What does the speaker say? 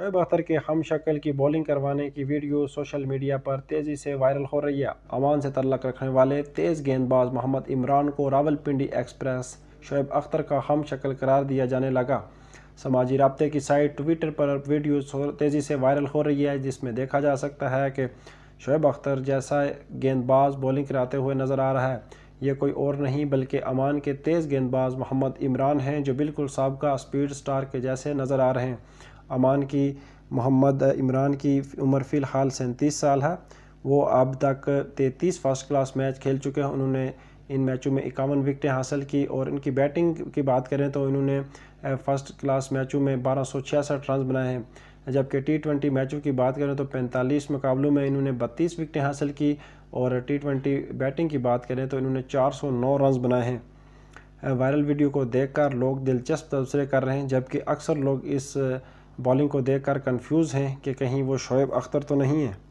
शोएब अख्तर के हम शक्ल की बॉलिंग करवाने की वीडियो सोशल मीडिया पर तेज़ी से वायरल हो रही है अमान से तल्लक रखने वाले तेज़ गेंदबाज मोहम्मद इमरान को रावलपिंडी एक्सप्रेस शोएब अख्तर का हम शक्ल करार दिया जाने लगा समाजी रबते की साइट ट्विटर पर वीडियो तेज़ी से वायरल हो रही है जिसमें देखा जा सकता है कि शोएब अख्तर जैसा गेंदबाज बॉलिंग कराते हुए नज़र आ रहा है ये कोई और नहीं बल्कि अमान के तेज़ गेंदबाज मोहम्मद इमरान हैं जो बिल्कुल सबका स्पीड स्टार के जैसे नज़र आ रहे हैं अमान की मोहम्मद इमरान की उम्र फ़िलहाल सैंतीस साल है वो अब तक तैंतीस फर्स्ट क्लास मैच खेल चुके हैं उन्होंने इन मैचों में इक्यावन विकटें हासिल की और इनकी बैटिंग की बात करें तो इन्होंने फर्स्ट क्लास मैचों में बारह सौ छियासठ रन बनाए हैं जबकि टी ट्वेंटी मैचों की बात करें तो पैंतालीस मुकाबलों में इन्होंने बत्तीस विकटें हासिल की और टी ट्वेंटी बैटिंग की बात करें तो इन्होंने चार सौ नौ रन बनाए हैं वायरल वीडियो को देखकर लोग दिलचस्प तबसरे कर रहे हैं जबकि अक्सर लोग इस बॉलिंग को देखकर कंफ्यूज हैं कि कहीं वो शोएब अख्तर तो नहीं है